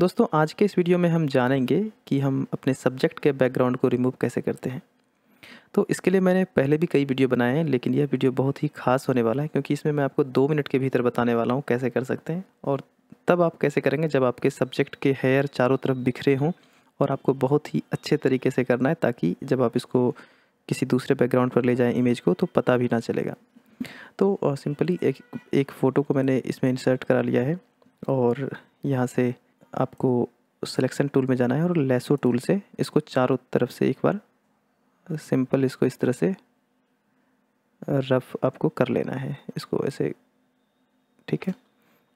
दोस्तों आज के इस वीडियो में हम जानेंगे कि हम अपने सब्जेक्ट के बैकग्राउंड को रिमूव कैसे करते हैं तो इसके लिए मैंने पहले भी कई वीडियो बनाए हैं लेकिन यह वीडियो बहुत ही खास होने वाला है क्योंकि इसमें मैं आपको दो मिनट के भीतर बताने वाला हूँ कैसे कर सकते हैं और तब आप कैसे करेंगे जब आपके सब्जेक्ट के हेयर चारों तरफ बिखरे हों और आपको बहुत ही अच्छे तरीके से करना है ताकि जब आप इसको किसी दूसरे बैकग्राउंड पर ले जाएं इमेज को तो पता भी ना चलेगा तो सिंपली एक एक फ़ोटो को मैंने इसमें इंसर्ट करा लिया है और यहाँ से आपको सिलेक्शन टूल में जाना है और लेसो टूल से इसको चारों तरफ से एक बार सिंपल इसको इस तरह से रफ आपको कर लेना है इसको ऐसे ठीक है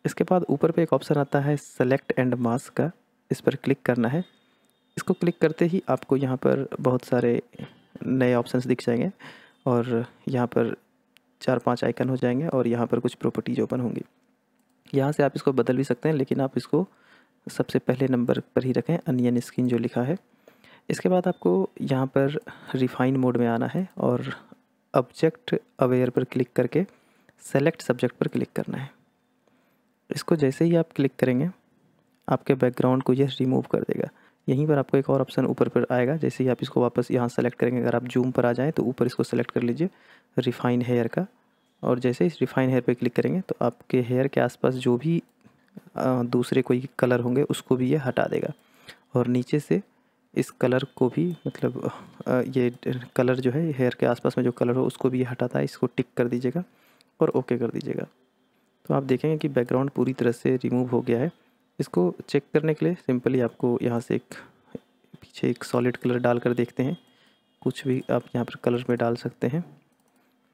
इसके बाद ऊपर पे एक ऑप्शन आता है सेलेक्ट एंड मास्क का इस पर क्लिक करना है इसको क्लिक करते ही आपको यहाँ पर बहुत सारे नए ऑप्शंस दिख जाएंगे और यहाँ पर चार पांच आइकन हो जाएंगे और यहाँ पर कुछ प्रॉपर्टीज ओपन होंगी यहाँ से आप इसको बदल भी सकते हैं लेकिन आप इसको सबसे पहले नंबर पर ही रखें अनियन स्किन जो लिखा है इसके बाद आपको यहाँ पर रिफाइन मोड में आना है और ऑब्जेक्ट अवेयर पर क्लिक करके सेलेक्ट सब्जेक्ट पर क्लिक करना है इसको जैसे ही आप क्लिक करेंगे आपके बैकग्राउंड को यह रिमूव कर देगा यहीं पर आपको एक और ऑप्शन ऊपर पर आएगा जैसे ही आप इसको वापस यहाँ सेलेक्ट करेंगे अगर आप जूम पर आ जाएँ तो ऊपर इसको सेलेक्ट कर लीजिए रिफाइन हेयर का और जैसे इस रिफाइन हेयर पर क्लिक करेंगे तो आपके हेयर के आसपास जो भी दूसरे कोई कलर होंगे उसको भी ये हटा देगा और नीचे से इस कलर को भी मतलब ये कलर जो है हेयर के आसपास में जो कलर हो उसको भी ये हटाता है इसको टिक कर दीजिएगा और ओके कर दीजिएगा तो आप देखेंगे कि बैकग्राउंड पूरी तरह से रिमूव हो गया है इसको चेक करने के लिए सिंपली आपको यहाँ से एक पीछे एक सॉलिड कलर डाल कर देखते हैं कुछ भी आप यहाँ पर कलर में डाल सकते हैं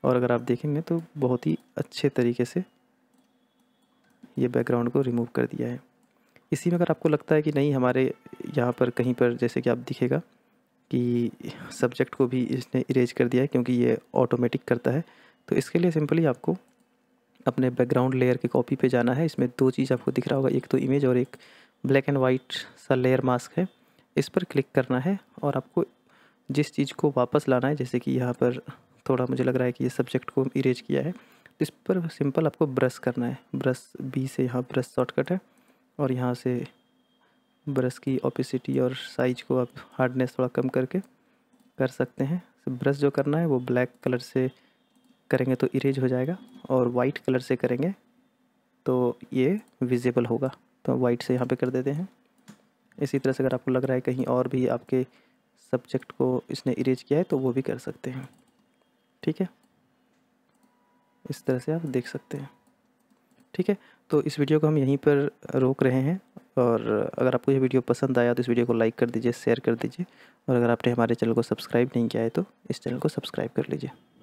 और अगर आप देखेंगे तो बहुत ही अच्छे तरीके से ये बैकग्राउंड को रिमूव कर दिया है इसी में अगर आपको लगता है कि नहीं हमारे यहाँ पर कहीं पर जैसे कि आप दिखेगा कि सब्जेक्ट को भी इसने इरेज कर दिया है क्योंकि ये ऑटोमेटिक करता है तो इसके लिए सिंपली आपको अपने बैकग्राउंड लेयर के कॉपी पे जाना है इसमें दो चीज़ आपको दिख रहा होगा एक तो इमेज और एक ब्लैक एंड वाइट सा लेयर मास्क है इस पर क्लिक करना है और आपको जिस चीज़ को वापस लाना है जैसे कि यहाँ पर थोड़ा मुझे लग रहा है कि ये सब्जेक्ट को इरेज किया है इस पर सिंपल आपको ब्रश करना है ब्रश बी से यहाँ ब्रश शॉर्टकट है और यहाँ से ब्रश की ऑपिसिटी और साइज को आप हार्डनेस थोड़ा कम करके कर सकते हैं तो ब्रश जो करना है वो ब्लैक कलर से करेंगे तो इरेज हो जाएगा और वाइट कलर से करेंगे तो ये विजिबल होगा तो वाइट से यहाँ पे कर देते हैं इसी तरह से अगर आपको लग रहा है कहीं और भी आपके सब्जेक्ट को इसने इरेज किया है तो वो भी कर सकते हैं ठीक है इस तरह से आप देख सकते हैं ठीक है तो इस वीडियो को हम यहीं पर रोक रहे हैं और अगर आपको ये वीडियो पसंद आया तो इस वीडियो को लाइक कर दीजिए शेयर कर दीजिए और अगर आपने हमारे चैनल को सब्सक्राइब नहीं किया है तो इस चैनल को सब्सक्राइब कर लीजिए